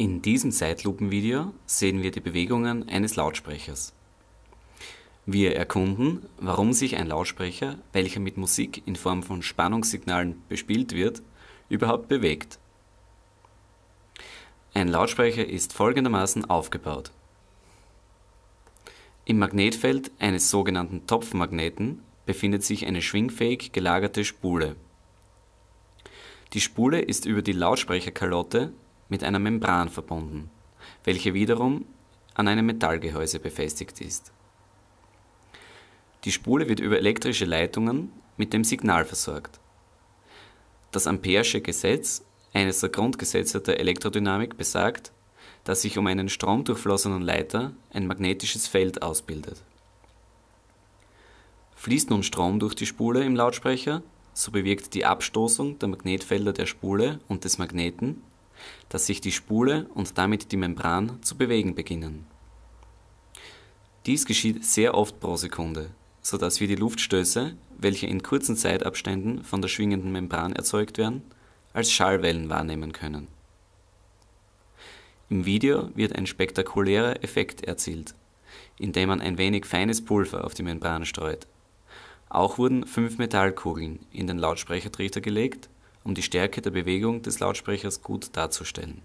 In diesem Zeitlupenvideo sehen wir die Bewegungen eines Lautsprechers. Wir erkunden, warum sich ein Lautsprecher, welcher mit Musik in Form von Spannungssignalen bespielt wird, überhaupt bewegt. Ein Lautsprecher ist folgendermaßen aufgebaut. Im Magnetfeld eines sogenannten Topfmagneten befindet sich eine schwingfähig gelagerte Spule. Die Spule ist über die Lautsprecherkalotte mit einer Membran verbunden, welche wiederum an einem Metallgehäuse befestigt ist. Die Spule wird über elektrische Leitungen mit dem Signal versorgt. Das Ampere'sche Gesetz, eines der Grundgesetze der Elektrodynamik, besagt, dass sich um einen stromdurchflossenen Leiter ein magnetisches Feld ausbildet. Fließt nun Strom durch die Spule im Lautsprecher, so bewirkt die Abstoßung der Magnetfelder der Spule und des Magneten, dass sich die Spule und damit die Membran zu bewegen beginnen. Dies geschieht sehr oft pro Sekunde, sodass wir die Luftstöße, welche in kurzen Zeitabständen von der schwingenden Membran erzeugt werden, als Schallwellen wahrnehmen können. Im Video wird ein spektakulärer Effekt erzielt, indem man ein wenig feines Pulver auf die Membran streut. Auch wurden fünf Metallkugeln in den Lautsprechertrichter gelegt um die Stärke der Bewegung des Lautsprechers gut darzustellen